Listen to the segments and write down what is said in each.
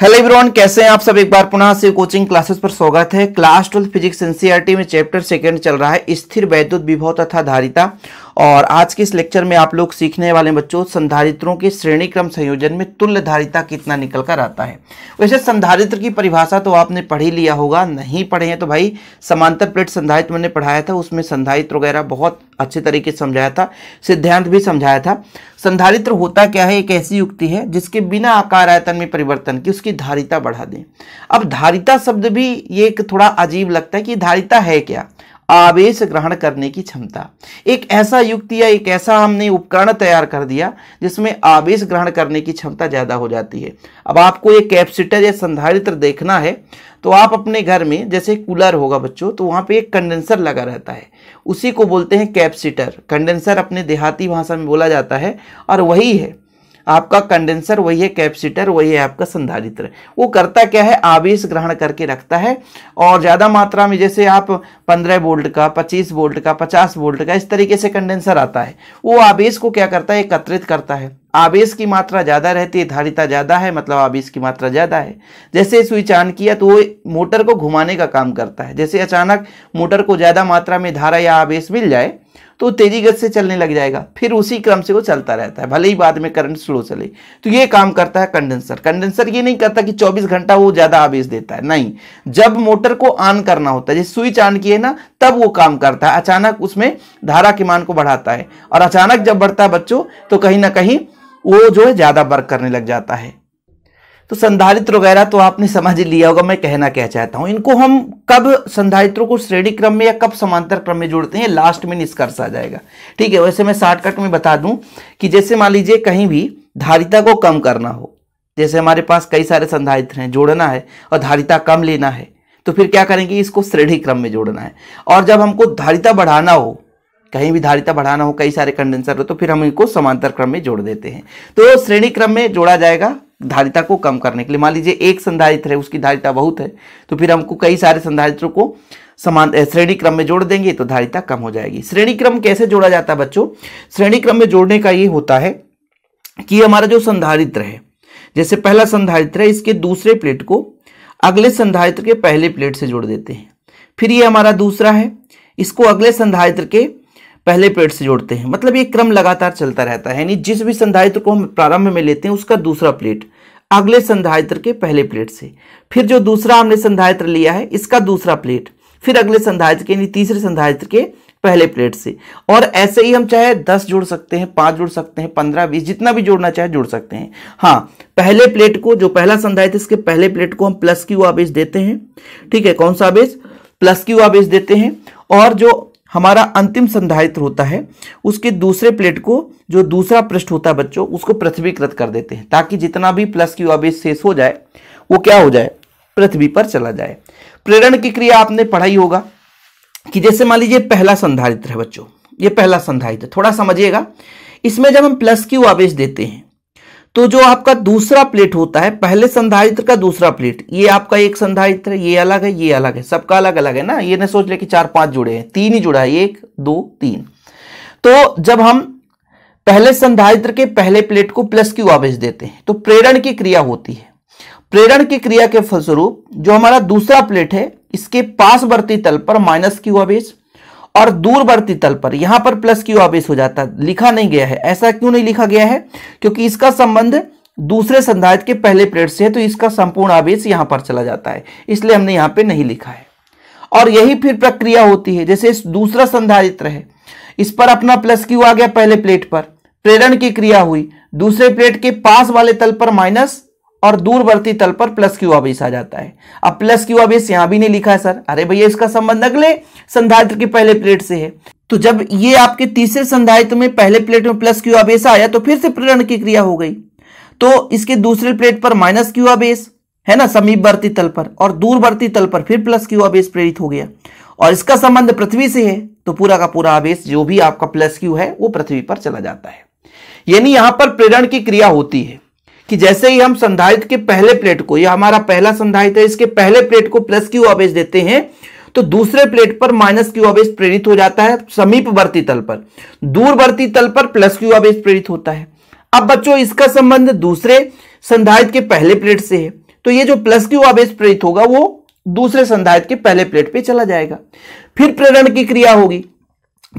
hello everyone कैसे हैं आप सब एक बार पुनः से कोचिंग क्लासेस पर स्वागत है क्लास ट्वेल्थ फिजिक्स एनसीईआरटी में चैप्टर सेकंड चल रहा है स्थिर वैद्युत विभव तथा धारिता और आज के इस लेक्चर में आप लोग सीखने वाले बच्चों संधारित्रों के श्रेणी क्रम संयोजन में तुल्य धारिता कितना निकल कर आता है वैसे संधारित्र की परिभाषा तो आपने पढ़ ही लिया होगा नहीं पढ़े हैं तो भाई समांतर प्लेट संधारित्र मैंने पढ़ाया था उसमें संधारित्र वगैरह बहुत अच्छे तरीके से समझाया था सिद्धांत भी समझाया था संधारित्र होता क्या है एक ऐसी युक्ति है जिसके बिना आकार आयतन में परिवर्तन की उसकी धारिता बढ़ा दें अब धारिता शब्द भी ये एक थोड़ा अजीब लगता है कि धारिता है क्या आवेश ग्रहण करने की क्षमता एक ऐसा युक्त या एक ऐसा हमने उपकरण तैयार कर दिया जिसमें आवेश ग्रहण करने की क्षमता ज़्यादा हो जाती है अब आपको ये कैप्सिटर या संधारित्र देखना है तो आप अपने घर में जैसे कूलर होगा बच्चों तो वहाँ पे एक कंडेंसर लगा रहता है उसी को बोलते हैं कैप्सिटर कंडेंसर अपने देहाती भाषा में बोला जाता है और वही है आपका कंडेंसर वही है कैपेसिटर वही है आपका संधारित्र वो करता क्या है आवेश ग्रहण करके रखता है और ज़्यादा मात्रा में जैसे आप 15 वोल्ट का 25 वोल्ट का 50 वोल्ट का इस तरीके से कंडेंसर आता है वो आवेश को क्या करता है एकत्रित करता है आवेश की मात्रा ज़्यादा रहती है धारिता ज़्यादा है मतलब आवेश की मात्रा ज़्यादा है जैसे स्विच ऑन किया तो वो मोटर को घुमाने का काम करता है जैसे अचानक मोटर को ज़्यादा मात्रा में धारा या आवेश मिल जाए तो तेजी गति से चलने लग जाएगा फिर उसी क्रम से वो चलता रहता है भले ही बाद में करंट स्लो चले तो ये काम करता है कंडेंसर कंडेंसर ये नहीं करता कि 24 घंटा वो ज़्यादा आवेश देता है नहीं जब मोटर को ऑन करना होता है जैसे स्विच ऑन किए ना तब वो काम करता है अचानक उसमें धारा के मान को बढ़ाता है और अचानक जब बढ़ता है बच्चों तो कहीं ना कहीं वो जो है ज़्यादा वर्क करने लग जाता है तो संधारित्र वगैरह तो आपने समझ लिया होगा मैं कहना क्या चाहता हूं इनको हम कब संधारित्रों को श्रेणी क्रम में या कब समांतर क्रम में जोड़ते हैं लास्ट में निष्कर्ष आ जाएगा ठीक है वैसे मैं शॉर्टकट में बता दूं कि जैसे मान लीजिए कहीं भी धारिता को कम करना हो जैसे हमारे पास कई सारे संधारित्र हैं जोड़ना है और धारिता कम लेना है तो फिर क्या करेंगे इसको श्रेणी क्रम में जोड़ना है और जब हमको धारिता बढ़ाना हो कहीं भी धारिता बढ़ाना हो कई सारे कंडेंसर हो तो फिर हम इनको समांतर क्रम में जोड़ देते हैं तो श्रेणी क्रम में जोड़ा जाएगा धारिता को कम करने के लिए मान लीजिए एक संधारित्र है उसकी धारिता बहुत है तो फिर हमको कई सारे संधारित्रों को समान श्रेणी क्रम में जोड़ देंगे तो धारिता कम हो जाएगी श्रेणी क्रम कैसे जोड़ा जाता है बच्चों श्रेणी क्रम में जोड़ने का ये होता है कि हमारा जो संधारित्र है जैसे पहला संधारित्र है इसके दूसरे प्लेट को अगले संधारित्र के पहले प्लेट से जोड़ देते हैं फिर ये हमारा दूसरा है इसको अगले संधारित्र के पहले पेड़ से जोड़ते हैं मतलब ये क्रम लगातार चलता रहता है यानी जिस भी संधायित्र को हम प्रारंभ में लेते हैं उसका दूसरा प्लेट अगले संधायित्र के पहले प्लेट से फिर जो दूसरा हमने संधायित्र लिया है इसका दूसरा प्लेट फिर अगले संधायित्र के यानी तीसरे संधायित्र के पहले प्लेट से और ऐसे ही हम चाहे दस जोड़ सकते हैं पांच जोड़ सकते हैं पंद्रह बीस जितना भी जोड़ना चाहे जोड़ सकते हैं हाँ पहले प्लेट को जो पहला संधायित इसके पहले प्लेट को हम प्लस क्यू आवेश देते हैं ठीक है कौन सा आवेश प्लस क्यू आवेश देते हैं और जो हमारा अंतिम संधारित्र होता है उसके दूसरे प्लेट को जो दूसरा पृष्ठ होता है बच्चों उसको पृथ्वीकृत कर देते हैं ताकि जितना भी प्लस क्यू आवेश शेष हो जाए वो क्या हो जाए पृथ्वी पर चला जाए प्रेरण की क्रिया आपने पढ़ाई होगा कि जैसे मान लीजिए पहला संधारित्र है बच्चों ये पहला संधारित्र थोड़ा समझिएगा इसमें जब हम प्लस क्यू आवेश देते हैं तो जो आपका दूसरा प्लेट होता है पहले संधारित्र का दूसरा प्लेट ये आपका एक संधारित्र ये अलग है ये अलग है सबका अलग अलग है ना ये ना सोच ले कि चार पांच जुड़े हैं तीन ही जुड़ा है एक दो तीन तो जब हम पहले संधारित्र के पहले प्लेट को प्लस क्यू आवेश देते हैं तो प्रेरण की क्रिया होती है प्रेरण की क्रिया के फलस्वरूप जो हमारा दूसरा प्लेट है इसके पासवर्ती तल पर माइनस क्यू आवेश और दूरवर्ती तल पर यहां पर प्लस क्यू आवेश हो जाता लिखा नहीं गया है ऐसा क्यों नहीं लिखा गया है क्योंकि इसका संबंध दूसरे संधारित के पहले प्लेट से है तो इसका संपूर्ण आवेश यहां पर चला जाता है इसलिए हमने यहां पर नहीं लिखा है और यही फिर प्रक्रिया होती है जैसे दूसरा संधारित रहे इस पर अपना प्लस क्यू आ गया पहले प्लेट पर प्रेरण की क्रिया हुई दूसरे प्लेट के पास वाले तल पर माइनस और दूरवर्ती तल पर प्लस क्यू आवेश आ जाता है अब प्लस क्यू आवेश यहां भी नहीं लिखा है सर अरे भैया इसका संबंध अगले संधारित्र के पहले प्लेट से है तो जब ये आपके तीसरे संधारित्र में पहले प्लेट में प्लस क्यू आवेश आया तो फिर से प्रेरण की क्रिया हो गई तो इसके दूसरे प्लेट पर माइनस क्यू आवेश है ना समीपवर्ती तल पर और दूरवर्ती तल पर फिर प्लस क्यू आवेश प्रेरित हो गया और इसका संबंध पृथ्वी से है तो पूरा का पूरा आवेश जो भी आपका प्लस क्यू है वो पृथ्वी पर चला जाता है यानी यहां पर प्रेरण की क्रिया होती है कि जैसे ही हम संधारित के पहले प्लेट को यह हमारा पहला संधारित है इसके पहले प्लेट को प्लस क्यू आवेश देते हैं तो दूसरे प्लेट पर माइनस क्यू आवेश प्रेरित हो जाता है समीपवर्ती तल पर दूरवर्ती तल पर प्लस क्यू आवेश प्रेरित होता है अब बच्चों इसका संबंध दूसरे संधारित के पहले प्लेट से है तो ये जो प्लस क्यू आवेश प्रेरित होगा वो दूसरे संधारित के पहले प्लेट पे चला जाएगा फिर प्रेरण की क्रिया होगी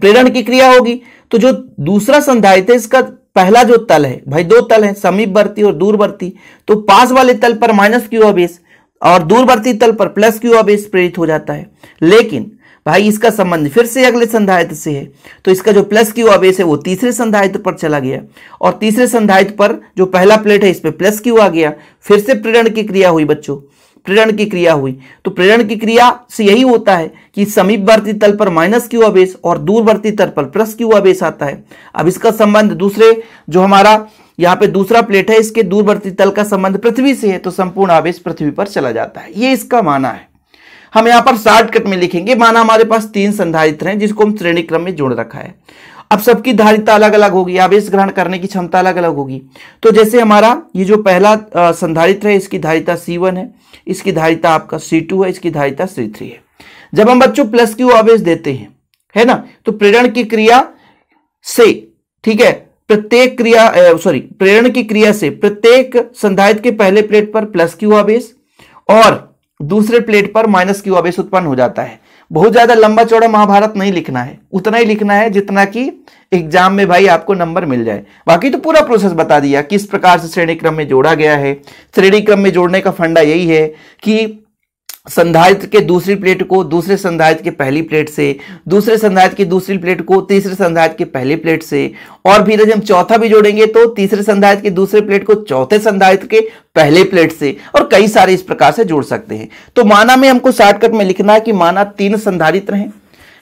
प्रेरण की क्रिया होगी तो जो दूसरा संधारित है इसका पहला जो तल है भाई दो तल है समीपवर्ती और दूरवर्ती तो पास वाले तल पर माइनस क्यू आवेश और दूरवर्ती तल पर प्लस क्यू आवेश प्रेरित हो जाता है लेकिन भाई इसका संबंध फिर से अगले संधायित्व से है तो इसका जो प्लस क्यू आवेश है वो तीसरे संधायित्व पर चला गया और तीसरे संधायित्व पर जो पहला प्लेट है इस पर प्लस क्यू आ गया फिर से प्रेरण की क्रिया हुई बच्चों प्रेरण की क्रिया हुई तो प्रेरण की क्रिया से यही होता है कि समीपवर्ती तल पर माइनस क्यू आवेश और दूरवर्ती तल पर प्लस क्यू आवेश आता है अब इसका संबंध दूसरे जो हमारा यहाँ पे दूसरा प्लेट है इसके दूरवर्ती तल का संबंध पृथ्वी से है तो संपूर्ण आवेश पृथ्वी पर चला जाता है ये इसका माना है हम यहाँ पर शॉर्टकट में लिखेंगे माना हमारे पास तीन संधारित्र हैं जिसको हम श्रेणी क्रम में जोड़ रखा है अब सबकी धारिता अलग अलग होगी आवेश ग्रहण करने की क्षमता अलग अलग होगी तो जैसे हमारा ये जो पहला संधारित्र है इसकी धारिता सी वन है इसकी धारिता आपका सी टू है इसकी धारिता सी थ्री है जब हम बच्चों प्लस क्यू आवेश देते हैं है ना तो प्रेरण की क्रिया से ठीक है प्रत्येक क्रिया सॉरी प्रेरण की क्रिया से प्रत्येक संधारित के पहले प्लेट पर प्लस क्यू आवेश और दूसरे प्लेट पर माइनस क्यू आवेश उत्पन्न हो जाता है बहुत ज्यादा लंबा चौड़ा महाभारत नहीं लिखना है उतना ही लिखना है जितना कि एग्जाम में भाई आपको नंबर मिल जाए बाकी तो पूरा प्रोसेस बता दिया किस प्रकार से श्रेणी क्रम में जोड़ा गया है श्रेणी क्रम में जोड़ने का फंडा यही है कि संधारित्र के दूसरी प्लेट को दूसरे संधारित्र के पहली प्लेट से दूसरे संधारित्र की दूसरी प्लेट को तीसरे संधारित्र के पहली प्लेट से और फिर हम चौथा भी जोड़ेंगे तो तीसरे संधारित्र के दूसरे प्लेट को चौथे संधारित्र के पहले प्लेट से और कई सारे इस प्रकार से जोड़ सकते हैं तो माना में हमको शॉर्टकट में लिखना है कि माना तीन संधारित्र हैं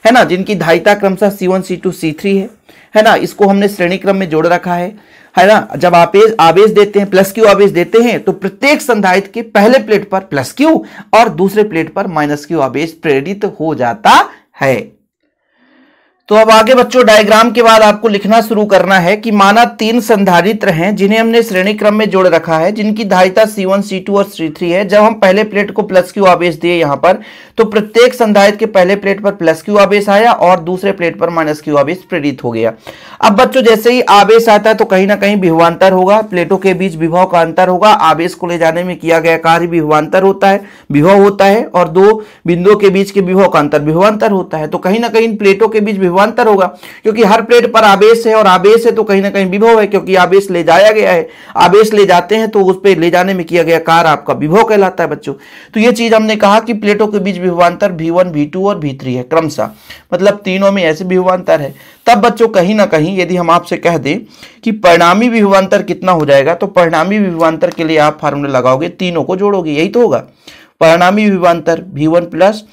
है ना जिनकी धारिता क्रमशः C one C two C three है है ना इसको हमने श्रेणी क्रम में जोड़ रखा है है ना जब आप आवेश देते हैं प्लस क्यू आवेश देते हैं तो प्रत्येक संधारित के पहले प्लेट पर प्लस क्यू और दूसरे प्लेट पर माइनस क्यू आवेश प्रेरित हो जाता है तो अब आगे बच्चों डायग्राम के बाद आपको लिखना शुरू करना है कि माना तीन संधारित्र हैं जिन्हें हमने श्रेणी क्रम में जोड़ रखा है जिनकी धारिता C1, C2 और C3 है जब हम पहले प्लेट को प्लस क्यू आवेश दिए यहां पर तो प्रत्येक संधारित्र के पहले प्लेट पर प्लस क्यू आवेश आया और दूसरे प्लेट पर माइनस क्यू आवेश प्रेरित हो गया अब बच्चों जैसे ही आवेश आता है तो कहीं ना कहीं विभवान्तर होगा प्लेटों के बीच विभव का अंतर होगा आवेश को ले जाने में किया गया कार्य विभवान्तर होता है विभव होता है और दो बिंदुओं के बीच के विभव का अंतर विभवान्तर होता है तो कहीं ना कहीं प्लेटों के बीच विभवांतर होगा क्योंकि हर प्लेट पर आवेश है और आवेश है तो कहीं ना कहीं विभव है क्योंकि आवेश ले जाया गया है आवेश ले जाते हैं तो उस पर ले जाने में किया गया कार आपका विभव कहलाता है बच्चों तो ये चीज हमने कहा कि प्लेटों के बीच विभवांतर भी वन और वी है क्रमशः मतलब तीनों में ऐसे विभवांतर है तब बच्चों कहीं ना कहीं यदि हम आपसे कह दें कि परिणामी विभवांतर कितना हो जाएगा तो परिणामी विभवांतर के लिए आप फार्मूला लगाओगे तीनों को जोड़ोगे यही तो होगा परिणामी विभवांतर V one plus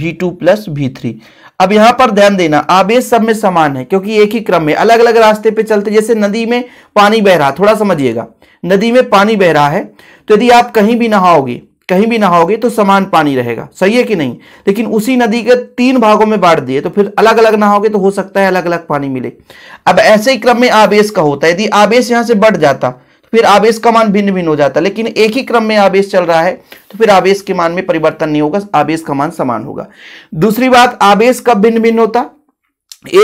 V two plus V three अब यहां पर ध्यान देना आवेश सब में समान है क्योंकि एक ही क्रम में अलग अलग रास्ते पे चलते जैसे नदी में पानी बह रहा थोड़ा समझिएगा नदी में पानी बह रहा है तो यदि आप कहीं भी नहाओगे कहीं भी नहाओगे तो समान पानी रहेगा सही है कि नहीं लेकिन उसी नदी के तीन भागों में बांट दिए तो फिर अलग अलग नहाओगे तो हो सकता है अलग अलग पानी मिले अब ऐसे ही क्रम में आवेश का होता है यदि आवेश यहां से बढ़ जाता फिर आवेश का मान भिन्न भिन्न हो जाता है लेकिन एक ही क्रम में आवेश चल रहा है तो फिर आवेश के मान में परिवर्तन नहीं होगा आवेश का मान समान होगा दूसरी बात आवेश कब भिन्न भिन्न होता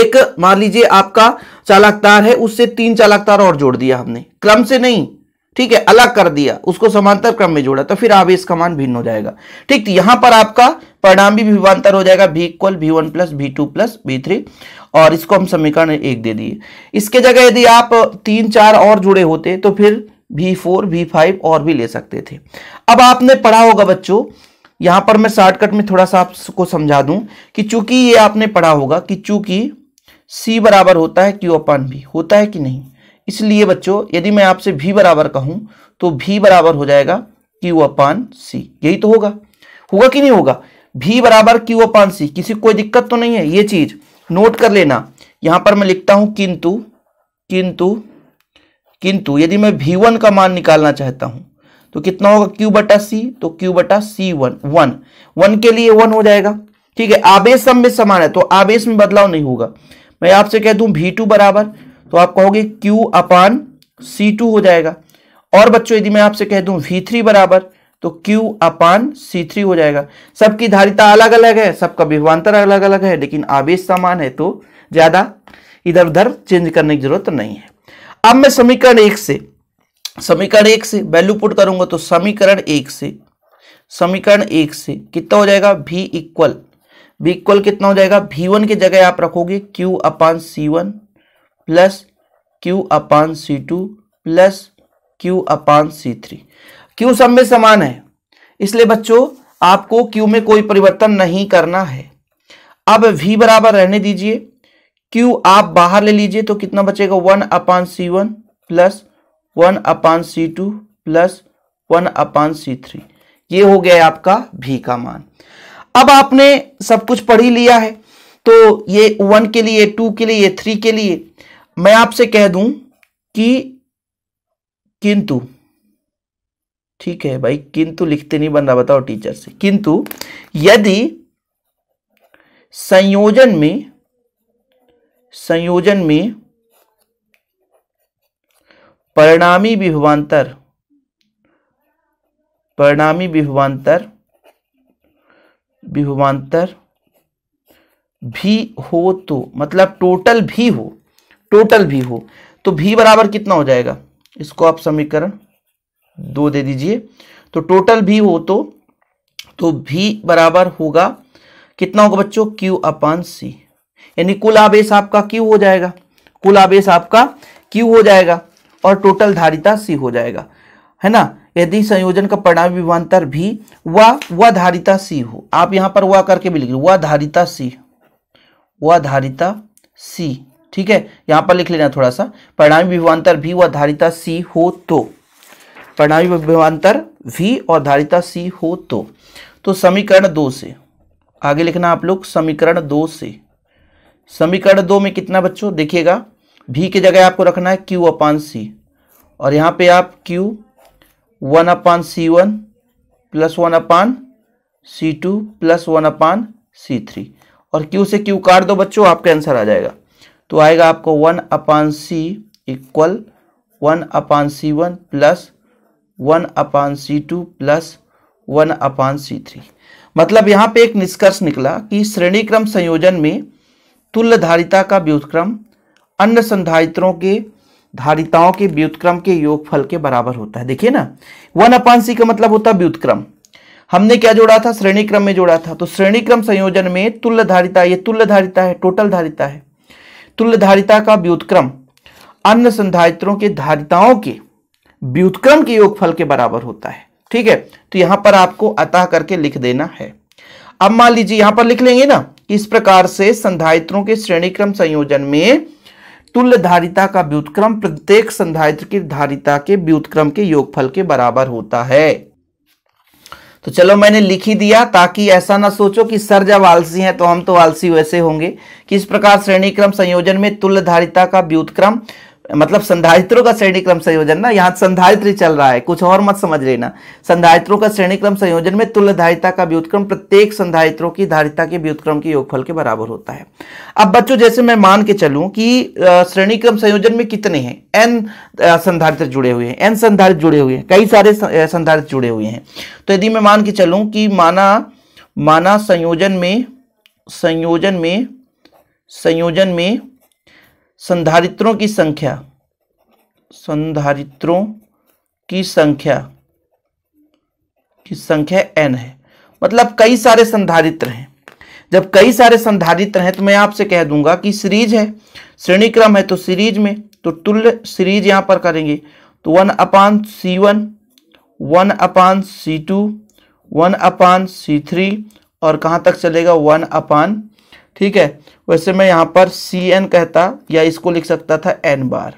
एक मान लीजिए आपका चालक तार है उससे तीन चालक तार और जोड़ दिया हमने क्रम से नहीं ठीक है अलग कर दिया उसको समांतर क्रम में जोड़ा तो फिर आवेश का मान भिन्न हो जाएगा ठीक तो यहां पर आपका परिणाम भी विभांतर हो जाएगा V equal V one plus V two plus V three और इसको हम समीकरण एक दे दिए इसके जगह यदि आप तीन चार और जुड़े होते तो फिर भी फोर भी फाइव और भी ले सकते थे अब आपने पढ़ा होगा बच्चों यहां पर मैं शॉर्टकट में थोड़ा सा आपको समझा दूं कि चूंकि ये आपने पढ़ा होगा कि चूंकि सी बराबर होता है क्यू अपन भी होता है कि नहीं इसलिए बच्चों यदि मैं आपसे भी बराबर कहूं तो भी बराबर हो जाएगा क्यू अपान सी यही तो होगा होगा कि नहीं होगा भी बराबर क्यू अपान सी किसी कोई दिक्कत तो नहीं है ये चीज नोट कर लेना यहां पर मैं लिखता हूं किंतु किंतु किंतु यदि मैं भी वन का मान निकालना चाहता हूं तो कितना होगा क्यू बटा सी तो क्यू बटा सी वन वन वन के लिए वन हो जाएगा ठीक है आवेश सम में समान है तो आवेश में बदलाव नहीं होगा मैं आपसे कह दूं भी टू बराबर तो आप कहोगे Q अपान सी टू हो जाएगा और बच्चों यदि मैं आपसे कह दूं V3 बराबर तो Q अपान सी थ्री हो जाएगा सबकी धारिता अलग अलग है सबका विभवान्तर अलग अलग है लेकिन आवेश समान है तो ज्यादा इधर उधर चेंज करने की जरूरत नहीं है अब मैं समीकरण एक से समीकरण एक से वैल्यू पुट करूंगा तो समीकरण एक से समीकरण एक से कितना हो जाएगा भी इक्वल भी इक्वल कितना हो जाएगा वन की जगह आप रखोगे Q upon C one plus Q upon C two plus Q upon C three Q सब में समान है इसलिए बच्चों आपको क्यू में कोई परिवर्तन नहीं करना है अब वी बराबर रहने दीजिए क्यू आप बाहर ले लीजिए तो कितना बचेगा one upon C one plus one upon C two plus one upon C three ये हो गया आपका भी का मान अब आपने सब कुछ पढ़ ही लिया है तो ये वन के लिए टू के लिए थ्री के लिए मैं आपसे कह दूं कि किंतु ठीक है भाई किंतु लिखते नहीं बन रहा बताओ टीचर से किंतु यदि संयोजन में संयोजन में परिणामी विभवांतर परिणामी विभवांतर विभवांतर भी हो तो मतलब टोटल भी हो टोटल भी हो तो भी बराबर कितना हो जाएगा इसको आप समीकरण दो दे दीजिए तो टोटल भी हो तो तो भी बराबर होगा कितना होगा बच्चों क्यू अपान सी यानी कुल आवेश आपका क्यू हो जाएगा कुल आवेश आपका क्यू हो जाएगा और टोटल धारिता सी हो जाएगा है ना यदि संयोजन का परिणाम विभांतर भी वह वह धारिता C हो आप यहां पर वह करके भी लिख वह धारिता सी वह धारिता सी ठीक है यहां पर लिख लेना थोड़ा सा परिणामी विभवान्तर भी व धारिता सी हो तो परिणामी विभवान्तर भी और धारिता सी हो तो तो समीकरण दो से आगे लिखना आप लोग समीकरण दो से समीकरण दो में कितना बच्चों देखिएगा भी की जगह आपको रखना है क्यू अपान सी और यहां पे आप Q one upon C one plus one upon C two plus one upon C three और क्यू से क्यू काट दो बच्चों आपका आंसर आ जाएगा तो आएगा आपको one upon C equal one upon C one plus one upon C two plus one upon C three मतलब यहाँ पे एक निष्कर्ष निकला कि श्रेणी क्रम संयोजन में तुल्यधारिता का व्युतक्रम अन्य संधारित्रों के धारिताओं के व्युतक्रम के योगफल के बराबर होता है देखिए ना वन अपान सी का मतलब होता है व्युतक्रम हमने क्या जोड़ा था श्रेणी क्रम में जोड़ा था तो श्रेणी क्रम संयोजन में तुल्य धारिता ये तुल्य धारिता है टोटल धारिता है तुल्यधारिता का व्युतक्रम अन्य संधारित्रों के धारिताओं के व्युतक्रम के योगफल के बराबर होता है ठीक है तो यहां पर आपको अतः करके लिख देना है अब मान लीजिए यहां पर लिख लेंगे ना इस प्रकार से संधायित्रों के श्रेणी क्रम संयोजन में तुल्य धारिता का व्युतक्रम प्रत्येक संधायित्र की धारिता के व्युतक्रम के योगफल के बराबर होता है तो चलो मैंने लिख ही दिया ताकि ऐसा ना सोचो कि सर जब आलसी हैं तो हम तो आलसी वैसे होंगे किस प्रकार श्रेणी क्रम संयोजन में तुल्यधारिता का व्युतक्रम मतलब संधारित्रों का श्रेणी क्रम संयोजन ना यहाँ संधारित्र चल रहा है कुछ और मत समझ लेना संधारित्रों का श्रेणी क्रम संयोजन में तुल्य धारिता का व्युतक्रम प्रत्येक संधारित्रों की धारिता के व्युतक्रम के योगफल के बराबर होता है अब बच्चों जैसे मैं मान के चलूं कि श्रेणी क्रम संयोजन में कितने हैं एन संधारित्र जुड़े हुए हैं एन संधारित जुड़े हुए हैं कई सारे संधारित जुड़े हुए हैं तो यदि मैं मान के चलूं कि माना माना संयोजन में संयोजन में संयोजन में संधारित्रों की संख्या संधारित्रों की संख्या की संख्या एन है मतलब कई सारे संधारित्र हैं जब कई सारे संधारित्र हैं तो मैं आपसे कह दूंगा कि सीरीज है श्रेणी क्रम है तो सीरीज में तो तुल्य सीरीज यहां पर करेंगे तो one upon C one one upon C two one upon C three और कहां तक चलेगा वन अपान ठीक है वैसे मैं यहां पर सी एन कहता या इसको लिख सकता था एन बार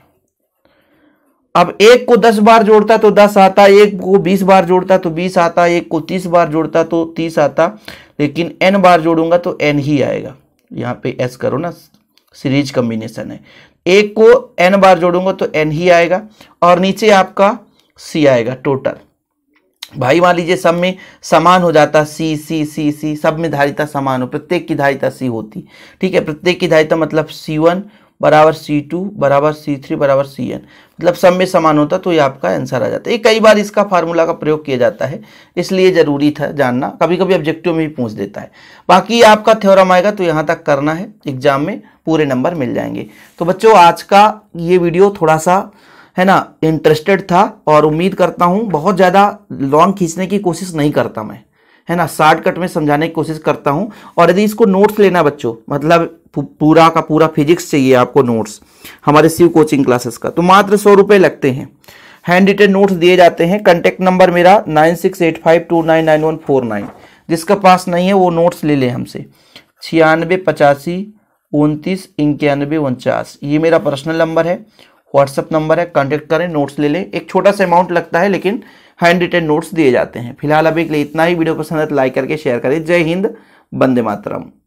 अब एक को दस बार जोड़ता तो दस आता एक को बीस बार जोड़ता तो बीस आता एक को तीस बार जोड़ता तो तीस आता लेकिन एन बार जोड़ूंगा तो एन ही आएगा यहां पे एस करो ना सीरीज कम्बिनेशन है एक को एन बार जोड़ूंगा तो एन ही आएगा और नीचे आपका सी आएगा टोटल भाई मान लीजिए सब में समान हो जाता सी सी सी सी सब में धारिता समान हो प्रत्येक की धारिता सी होती ठीक है प्रत्येक की धारिता मतलब सी वन बराबर सी टू बराबर सी थ्री बराबर सी एन मतलब सब में समान होता तो ये आपका आंसर आ जाता है ये कई बार इसका फार्मूला का प्रयोग किया जाता है इसलिए ज़रूरी था जानना कभी कभी ऑब्जेक्टिव में भी पूछ देता है बाकी आपका थ्योरम आएगा तो यहाँ तक करना है एग्जाम में पूरे नंबर मिल जाएंगे तो बच्चों आज का ये वीडियो थोड़ा सा है ना इंटरेस्टेड था और उम्मीद करता हूँ बहुत ज़्यादा लॉन्ग खींचने की कोशिश नहीं करता मैं है ना शार्ट कट में समझाने की कोशिश करता हूँ और यदि इसको नोट्स लेना बच्चों मतलब पूरा का पूरा फिजिक्स चाहिए आपको नोट्स हमारे शिव कोचिंग क्लासेस का तो मात्र सौ रुपये लगते हैं हैंड रिटेड नोट्स दिए जाते हैं कॉन्टेक्ट नंबर मेरा nine six eight five two nine nine one four nine जिसका पास नहीं है वो नोट्स ले लें हमसे छियानवे पचासी उनतीस इक्यानवे उनचास ये मेरा पर्सनल नंबर है व्हाट्सअप नंबर है कॉन्टेक्ट करें नोट्स ले लें एक छोटा सा अमाउंट लगता है लेकिन हैंड रिटेन नोट्स दिए जाते हैं फिलहाल अभी के लिए इतना ही वीडियो पसंद है तो लाइक करके शेयर करें जय हिंद बंदे मातरम